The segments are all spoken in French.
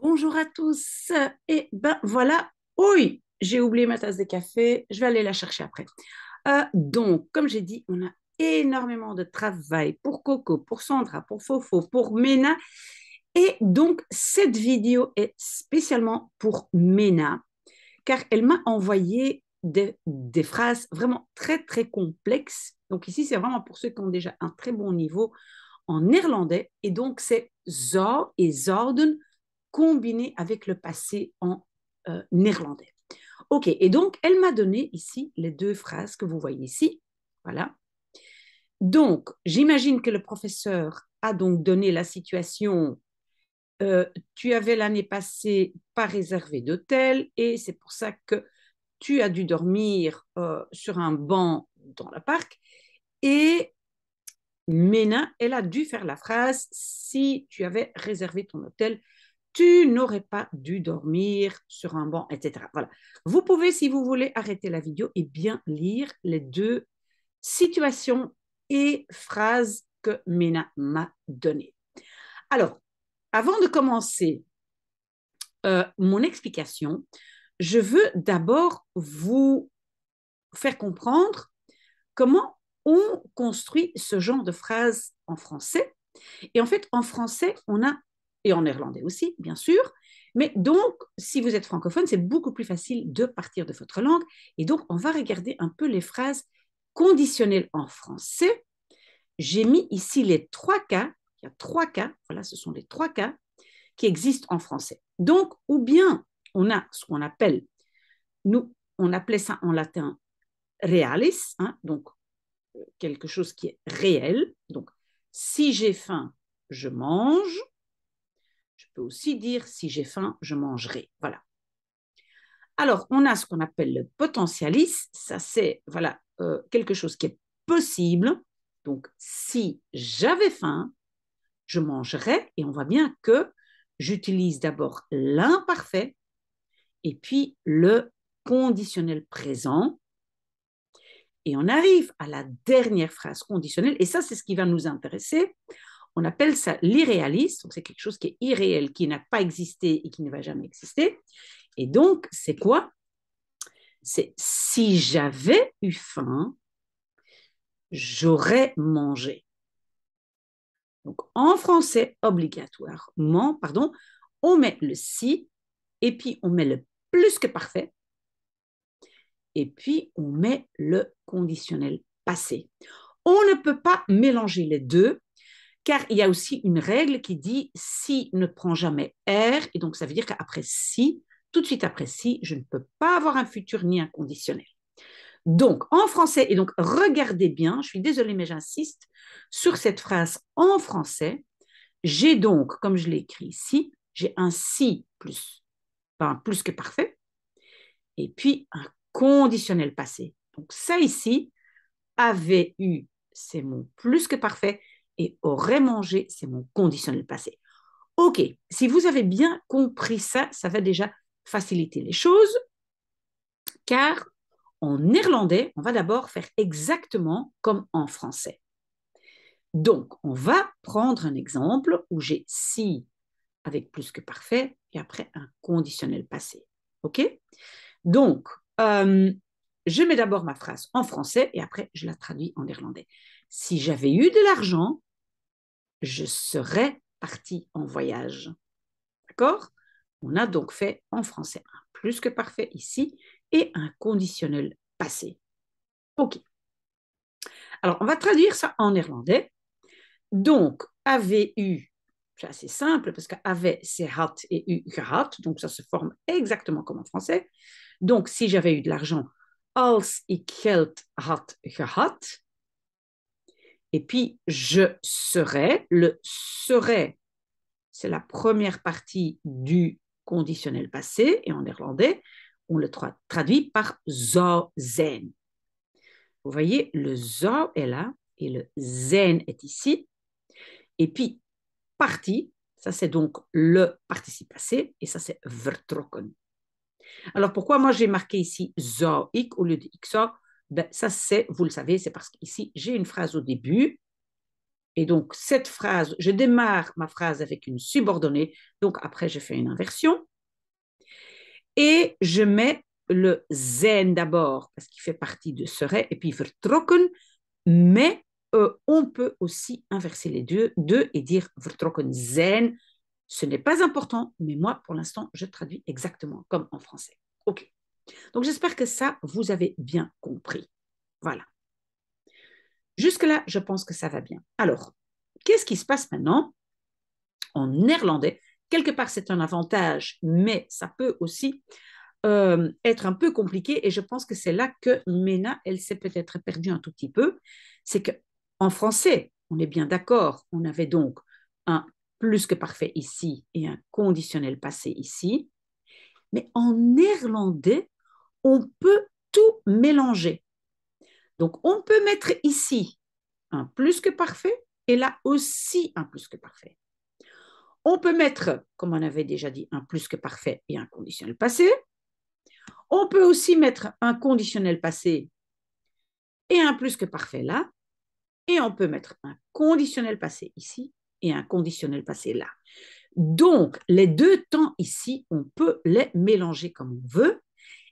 Bonjour à tous. Et ben voilà, oui, j'ai oublié ma tasse de café, je vais aller la chercher après. Euh, donc, comme j'ai dit, on a énormément de travail pour Coco, pour Sandra, pour Fofo, pour Mena. Et donc, cette vidéo est spécialement pour Mena, car elle m'a envoyé des, phrases vraiment très, très complexes. Donc ici, c'est vraiment pour ceux qui ont déjà un très bon niveau en néerlandais. Et donc, c'est zo et zorden » combiné avec le passé en euh, néerlandais. Ok, et donc elle m'a donné ici les deux phrases que vous voyez ici. Voilà. Donc, j'imagine que le professeur a donc donné la situation. Euh, tu avais l'année passée pas réservé d'hôtel et c'est pour ça que tu as dû dormir euh, sur un banc dans le parc. Et Mena, elle a dû faire la phrase si tu avais réservé ton hôtel, tu n'aurais pas dû dormir sur un banc, etc. Voilà. Vous pouvez, si vous voulez, arrêter la vidéo et bien lire les deux situations et phrases que Mena m'a données. Alors, avant de commencer euh, mon explication, je veux d'abord vous faire comprendre comment on construit ce genre de phrase en français. Et en fait, en français, on a et en néerlandais aussi, bien sûr. Mais donc, si vous êtes francophone, c'est beaucoup plus facile de partir de votre langue. Et donc, on va regarder un peu les phrases conditionnelles en français. J'ai mis ici les trois cas. Il y a trois cas. Voilà, ce sont les trois cas qui existent en français. Donc, ou bien on a ce qu'on appelle, nous, on appelait ça en latin realis, hein, donc euh, quelque chose qui est réel. Donc, si j'ai faim, je mange aussi dire si j'ai faim, je mangerai. Voilà. Alors, on a ce qu'on appelle le potentialis. Ça, c'est voilà, euh, quelque chose qui est possible. Donc, si j'avais faim, je mangerais. Et on voit bien que j'utilise d'abord l'imparfait et puis le conditionnel présent. Et on arrive à la dernière phrase conditionnelle. Et ça, c'est ce qui va nous intéresser. On appelle ça l'irréaliste, donc c'est quelque chose qui est irréel, qui n'a pas existé et qui ne va jamais exister. Et donc, c'est quoi C'est si j'avais eu faim, j'aurais mangé. Donc, en français, obligatoirement, pardon, on met le si et puis on met le plus que parfait et puis on met le conditionnel passé. On ne peut pas mélanger les deux car il y a aussi une règle qui dit si ne prend jamais R, et donc ça veut dire qu'après si, tout de suite après si, je ne peux pas avoir un futur ni un conditionnel. Donc, en français, et donc regardez bien, je suis désolée, mais j'insiste sur cette phrase en français. J'ai donc, comme je l'ai écrit ici, j'ai un si plus, pas un plus que parfait, et puis un conditionnel passé. Donc, ça ici avait eu, c'est mon plus que parfait, et aurait mangé, c'est mon conditionnel passé. Ok, si vous avez bien compris ça, ça va déjà faciliter les choses, car en néerlandais, on va d'abord faire exactement comme en français. Donc, on va prendre un exemple où j'ai si avec plus que parfait et après un conditionnel passé. OK Donc, euh, je mets d'abord ma phrase en français et après je la traduis en néerlandais. Si j'avais eu de l'argent, je serais parti en voyage. D'accord On a donc fait en français un plus que parfait ici et un conditionnel passé. OK. Alors, on va traduire ça en néerlandais. Donc, avait eu, c'est assez simple parce que avait, c'est had et eu, gehad. Donc, ça se forme exactement comme en français. Donc, si j'avais eu de l'argent, als ik geld had gehad, et puis, je serai, le serai, c'est la première partie du conditionnel passé, et en irlandais, on le traduit par zou zen ». Vous voyez, le zou est là, et le zen est ici. Et puis, partie », ça c'est donc le participe passé, et ça c'est vertrokken. Alors pourquoi moi j'ai marqué ici zo ik au lieu de ik ben, ça c'est, vous le savez, c'est parce qu'ici, j'ai une phrase au début. Et donc, cette phrase, je démarre ma phrase avec une subordonnée. Donc, après, je fais une inversion. Et je mets le zen d'abord, parce qu'il fait partie de serait, et puis vertrokken. Mais euh, on peut aussi inverser les deux, deux et dire vertrokken zen. Ce n'est pas important, mais moi, pour l'instant, je traduis exactement comme en français. OK. Donc j'espère que ça, vous avez bien compris. Voilà. Jusque-là, je pense que ça va bien. Alors, qu'est-ce qui se passe maintenant en néerlandais Quelque part, c'est un avantage, mais ça peut aussi euh, être un peu compliqué. Et je pense que c'est là que Mena, elle s'est peut-être perdue un tout petit peu. C'est que en français, on est bien d'accord, on avait donc un plus que parfait ici et un conditionnel passé ici. Mais en néerlandais, on peut tout mélanger. Donc, on peut mettre ici un plus que parfait et là aussi un plus que parfait. On peut mettre, comme on avait déjà dit, un plus que parfait et un conditionnel passé. On peut aussi mettre un conditionnel passé et un plus que parfait là. Et on peut mettre un conditionnel passé ici et un conditionnel passé là. Donc, les deux temps ici, on peut les mélanger comme on veut.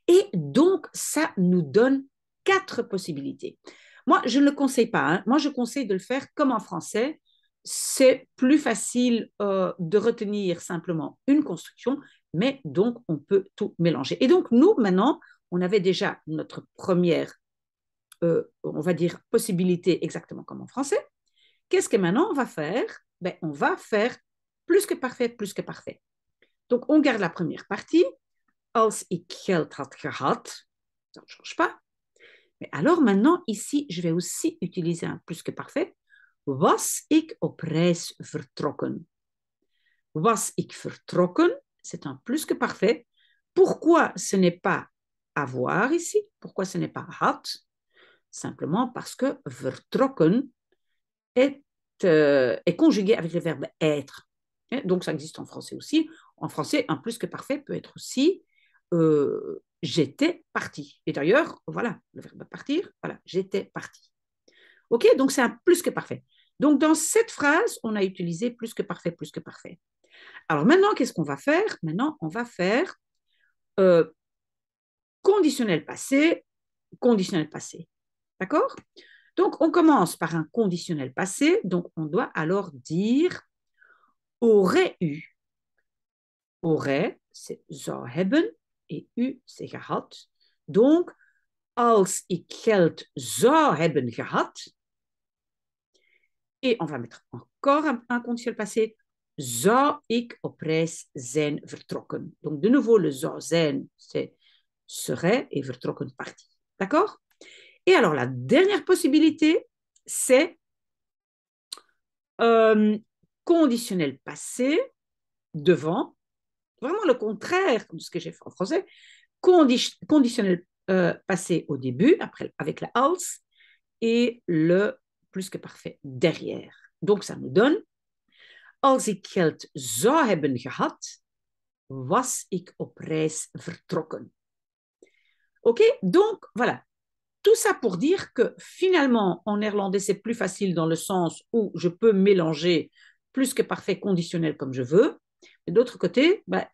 Et donc, ça nous donne quatre possibilités. Moi, je ne le conseille pas. Hein. Moi, je conseille de le faire comme en français. C'est plus facile euh, de retenir simplement une construction, mais donc on peut tout mélanger. Et donc, nous, maintenant, on avait déjà notre première, euh, on va dire, possibilité exactement comme en français. Qu'est-ce que maintenant on va faire ben, On va faire plus que parfait, plus que parfait. Donc, on garde la première partie, als ik geld had gehad, ça ne change pas. Mais alors maintenant, ici, je vais aussi utiliser un plus que parfait. Was ik op reis vertrokken? Was ik vertrokken? C'est un plus que parfait. Pourquoi ce n'est pas avoir ici? Pourquoi ce n'est pas had? Simplement parce que vertrokken est, euh, est conjugué avec le verbe être. donc ça existe en français aussi. En français, un plus que parfait peut être aussi euh, j'étais parti. Et d'ailleurs, voilà, le verbe partir, voilà, j'étais parti. OK, donc c'est un plus que parfait. Donc dans cette phrase, on a utilisé plus que parfait, plus que parfait. Alors maintenant, qu'est-ce qu'on va faire Maintenant, on va faire euh, conditionnel passé, conditionnel passé. D'accord Donc on commence par un conditionnel passé, donc on doit alors dire aurait eu. Aurait, c'est so et « u c'est « gehad ». Donc, als ik geld zou hebben gehad, et on va mettre encore un, conditionnel passé, zou ik op reis zijn vertrokken. Donc, de nouveau, le zou zijn, c'est serait et vertrokken partie. D'accord Et alors, la dernière possibilité, c'est euh, conditionnel passé devant vraiment le contraire de ce que j'ai fait en français, conditionnel euh, passé au début, après avec la als » et le plus que parfait derrière. Donc ça nous donne Als ik geld zou hebben gehad, was ik op reis vertrokken. Ok, donc voilà. Tout ça pour dire que finalement, en néerlandais, c'est plus facile dans le sens où je peux mélanger plus que parfait conditionnel comme je veux, d'autre côté, bah,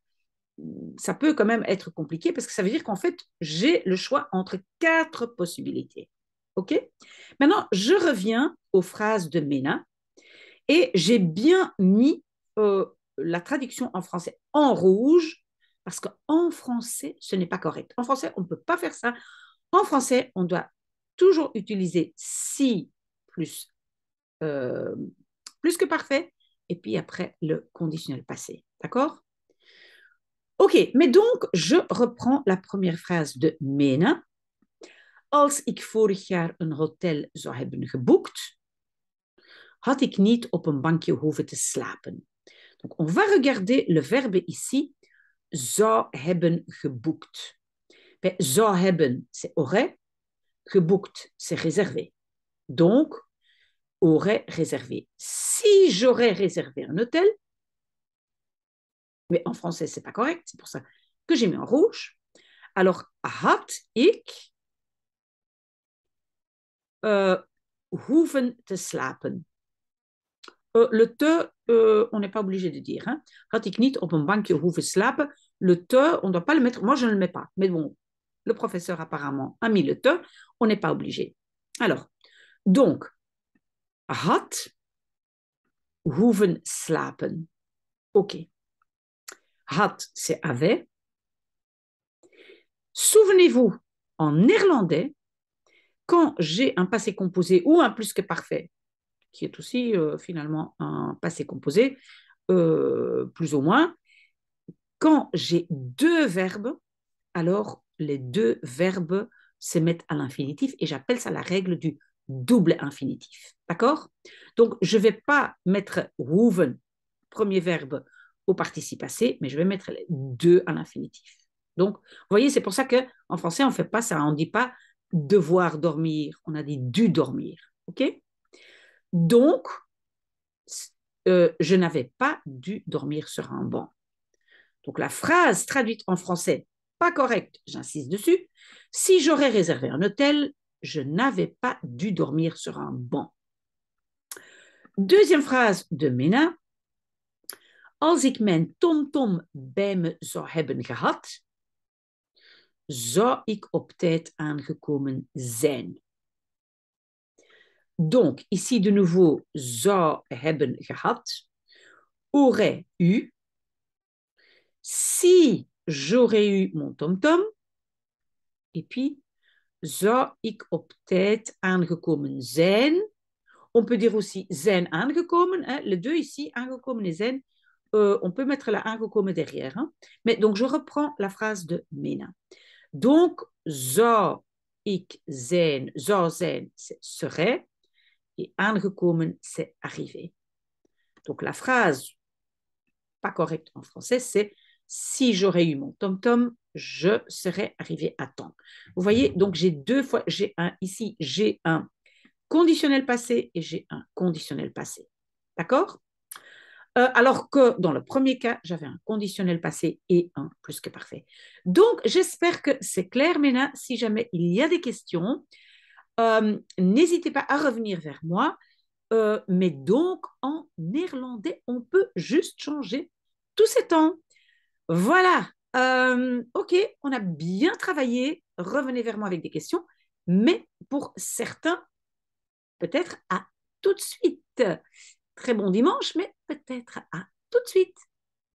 ça peut quand même être compliqué parce que ça veut dire qu'en fait, j'ai le choix entre quatre possibilités. OK Maintenant, je reviens aux phrases de Mena et j'ai bien mis euh, la traduction en français en rouge parce qu'en français, ce n'est pas correct. En français, on ne peut pas faire ça. En français, on doit toujours utiliser si plus, euh, plus que parfait et puis après le conditionnel passé. D'accord Ok, mais donc je reprends la première phrase de Mena. Als ik vorig jaar een hotel zou hebben geboekt, had ik niet op een bankje hoeven te slapen. Donc on va regarder le verbe ici, zou hebben geboekt. Ben, zou hebben, c'est aurait. Geboekt, c'est réservé. Donc, aurait réservé. Si j'aurais réservé un hôtel, mais en français, c'est pas correct, c'est pour ça que j'ai mis en rouge. Alors, had ik euh, hoeven te slapen. Euh, le te, euh, on n'est pas obligé de dire. Hein. Had ik niet op een bankje hoeven slapen. Le te, on ne doit pas le mettre. Moi, je ne le mets pas. Mais bon, le professeur apparemment a mis le te. On n'est pas obligé. Alors, donc, « Hat » hoeven slapen. ok c'est avait. Souvenez-vous, en néerlandais, quand j'ai un passé composé ou un plus que parfait, qui est aussi euh, finalement un passé composé, euh, plus ou moins, quand j'ai deux verbes, alors les deux verbes se mettent à l'infinitif et j'appelle ça la règle du double infinitif. D'accord Donc, je ne vais pas mettre woven, premier verbe, au participe passé, mais je vais mettre les deux à l'infinitif. Donc, vous voyez, c'est pour ça que en français, on ne fait pas ça. On ne dit pas devoir dormir, on a dit dû dormir. OK Donc, euh, je n'avais pas dû dormir sur un banc. Donc, la phrase traduite en français, pas correcte, j'insiste dessus. Si j'aurais réservé un hôtel, je n'avais pas dû dormir sur un banc. Deuxième phrase de Mina. Als ik mijn tomtom bij me zou hebben gehad, zou ik op tijd aangekomen zijn. Donc, ici de nouveau, zou hebben gehad, aurait eu, si j'aurais eu mon tomtom » et puis zou ik op tijd aangekomen zijn? On peut dire aussi zijn aangekomen. Hein? Les deux ici, aangekomen et zijn. Euh, on peut mettre la aangekomen derrière. Hein? Mais donc, je reprends la phrase de Mena. Donc, zou ik zijn, zou zijn, c'est serait. Et aangekomen, c'est arrivé. Donc, la phrase pas correcte en français, c'est si j'aurais eu mon tom-tom, je serais arrivé à temps. Vous voyez, donc j'ai deux fois, j'ai un, ici, j'ai un conditionnel passé et j'ai un conditionnel passé. D'accord euh, alors que dans le premier cas, j'avais un conditionnel passé et un plus que parfait. Donc, j'espère que c'est clair, Mena. Si jamais il y a des questions, euh, n'hésitez pas à revenir vers moi. Euh, mais donc, en néerlandais, on peut juste changer tous ces temps. Voilà. Euh, ok, on a bien travaillé. Revenez vers moi avec des questions. Mais pour certains, peut-être à tout de suite. Très bon dimanche, mais peut-être à tout de suite.